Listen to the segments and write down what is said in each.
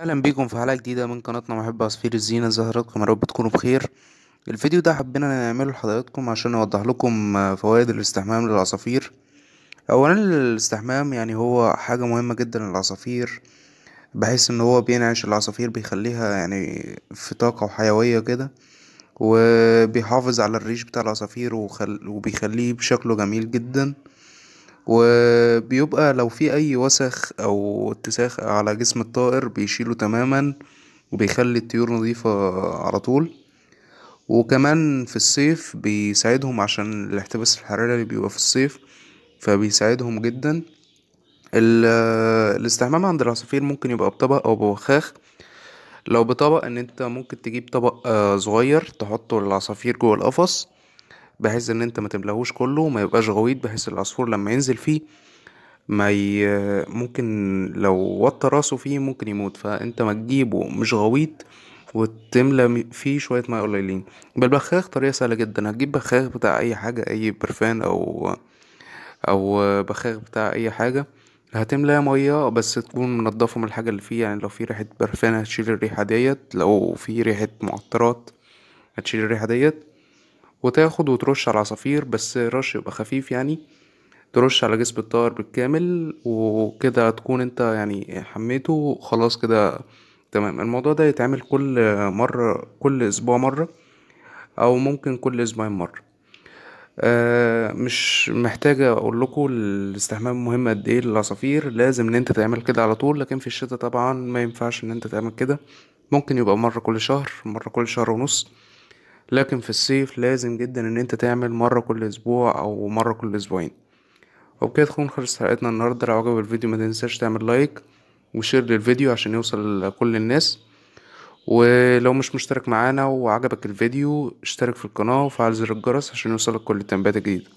اهلا بيكم في حلقه جديده من قناتنا محب عصفير الزينه زهراتكم يا رب تكونوا بخير الفيديو ده حبينا نعمله لحضراتكم عشان نوضح لكم آه، فوائد الاستحمام للعصافير اولا الاستحمام يعني هو حاجه مهمه جدا للعصافير بحيث ان هو بينعش العصافير بيخليها يعني في طاقه وحيويه كده وبيحافظ على الريش بتاع العصافير وبيخليه بشكله جميل جدا وبيبقى لو في أي وسخ أو اتساخ على جسم الطائر بيشيله تماما وبيخلي الطيور نظيفة على طول وكمان في الصيف بيساعدهم عشان الاحتباس الحراري اللي بيبقى في الصيف فبيساعدهم جدا آه، الاستحمام عند العصافير ممكن يبقى بطبق او بوخاخ لو بطبق ان انت ممكن تجيب طبق آه، صغير تحطه للعصافير جوه القفص بحيث ان انت ما تملاهوش كله وما يبقاش غويط بحيث العصفور لما ينزل فيه ما ي... ممكن لو وطى راسه فيه ممكن يموت فانت ما تجيبه مش غويط وتملى فيه شوية ماء قليلين بالبخاخ طريقة سهلة جدا هتجيب بخاخ بتاع أي حاجة أي برفان أو أو بخاخ بتاع أي حاجة هتملى مية بس تكون منضفة من الحاجة اللي فيه يعني لو في ريحة برفان هتشيل الريحة ديت لو في ريحة معطرات هتشيل الريحة ديت وتاخد وترش على العصافير بس رش يبقى خفيف يعني ترش على جسم الطائر بالكامل وكده تكون انت يعني حميته خلاص كده تمام الموضوع ده يتعمل كل مرة كل أسبوع مرة أو ممكن كل أسبوعين مرة آه مش محتاجة أقول لكم الاستحمام مهم قد إيه للعصافير لازم إن أنت تعمل كده على طول لكن في الشتاء طبعا ما ينفعش إن أنت تعمل كده ممكن يبقى مرة كل شهر مرة كل شهر ونص لكن في الصيف لازم جدا ان انت تعمل مرة كل اسبوع او مرة كل اسبوعين وبكده تكون خلصت حلقتنا النهاردة لو عجبك الفيديو ما تنساش تعمل لايك وشير للفيديو عشان يوصل لكل الناس ولو مش مشترك معانا وعجبك الفيديو اشترك في القناة وفعل زر الجرس عشان يوصلك كل التنبيهات الجديدة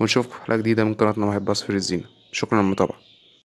ونشوفكم في حلقة جديدة من قناتنا محب أصفر الزينة شكرا للمتابعة